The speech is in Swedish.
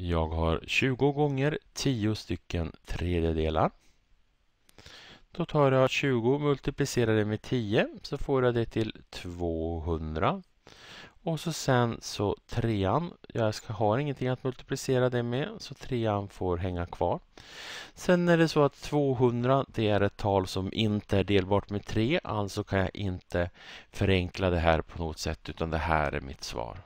Jag har 20 gånger 10 stycken tredjedelar. Då tar jag 20 och multiplicerar det med 10 så får jag det till 200. Och så sen så trean, jag ska, har ingenting att multiplicera det med så trean får hänga kvar. Sen är det så att 200 det är ett tal som inte är delbart med 3 alltså kan jag inte förenkla det här på något sätt utan det här är mitt svar.